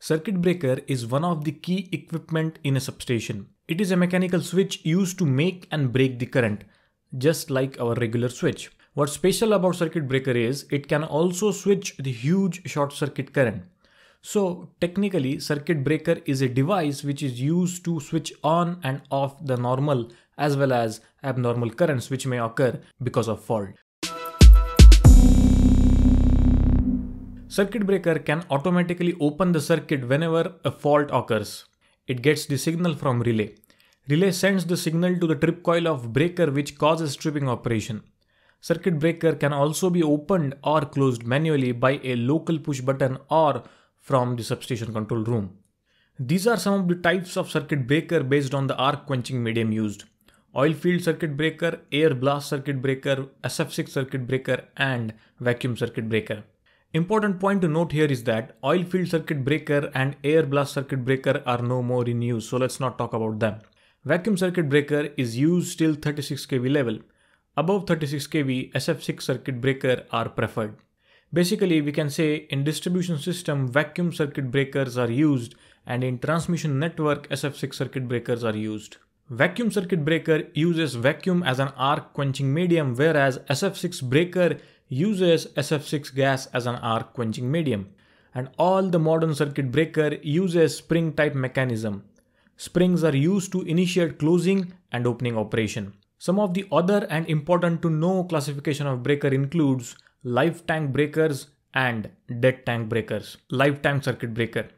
Circuit breaker is one of the key equipment in a substation. It is a mechanical switch used to make and break the current, just like our regular switch. What's special about circuit breaker is it can also switch the huge short circuit current. So technically circuit breaker is a device which is used to switch on and off the normal as well as abnormal currents which may occur because of fault. Circuit breaker can automatically open the circuit whenever a fault occurs. It gets the signal from relay. Relay sends the signal to the trip coil of breaker which causes tripping operation. Circuit breaker can also be opened or closed manually by a local push button or from the substation control room. These are some of the types of circuit breaker based on the arc quenching medium used. Oil field circuit breaker, air blast circuit breaker, SF6 circuit breaker and vacuum circuit breaker. Important point to note here is that oil field circuit breaker and air blast circuit breaker are no more in use, so let's not talk about them. Vacuum circuit breaker is used till 36 kV level. Above 36 kV, SF6 circuit breaker are preferred. Basically, we can say in distribution system, vacuum circuit breakers are used and in transmission network, SF6 circuit breakers are used. Vacuum circuit breaker uses vacuum as an arc quenching medium whereas SF6 breaker uses SF6 gas as an arc quenching medium. And all the modern circuit breaker uses spring type mechanism. Springs are used to initiate closing and opening operation. Some of the other and important to know classification of breaker includes live tank breakers and dead tank breakers, live tank circuit breaker.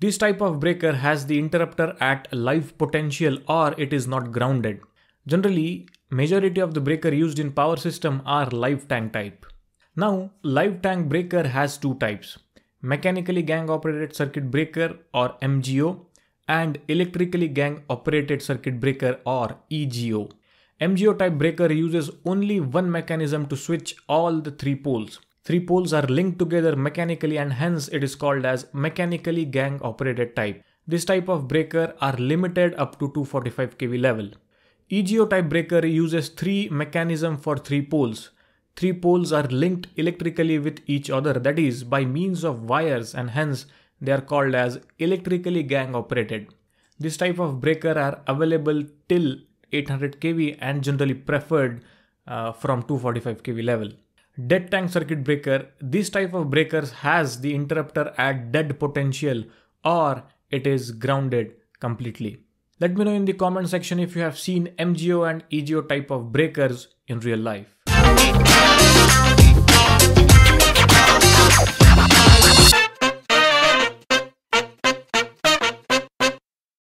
This type of breaker has the interrupter at live potential or it is not grounded. Generally, majority of the breaker used in power system are live tank type. Now, live tank breaker has two types, mechanically gang operated circuit breaker or MGO and electrically gang operated circuit breaker or EGO. MGO type breaker uses only one mechanism to switch all the three poles. Three poles are linked together mechanically and hence it is called as mechanically gang operated type. This type of breaker are limited up to 245 kV level. EGO type breaker uses three mechanism for three poles. Three poles are linked electrically with each other, that is, by means of wires, and hence they are called as electrically gang operated. This type of breaker are available till 800 kV and generally preferred uh, from 245 kV level. Dead tank circuit breaker. This type of breakers has the interrupter at dead potential or it is grounded completely. Let me know in the comment section if you have seen MGO and EGO type of breakers in real life.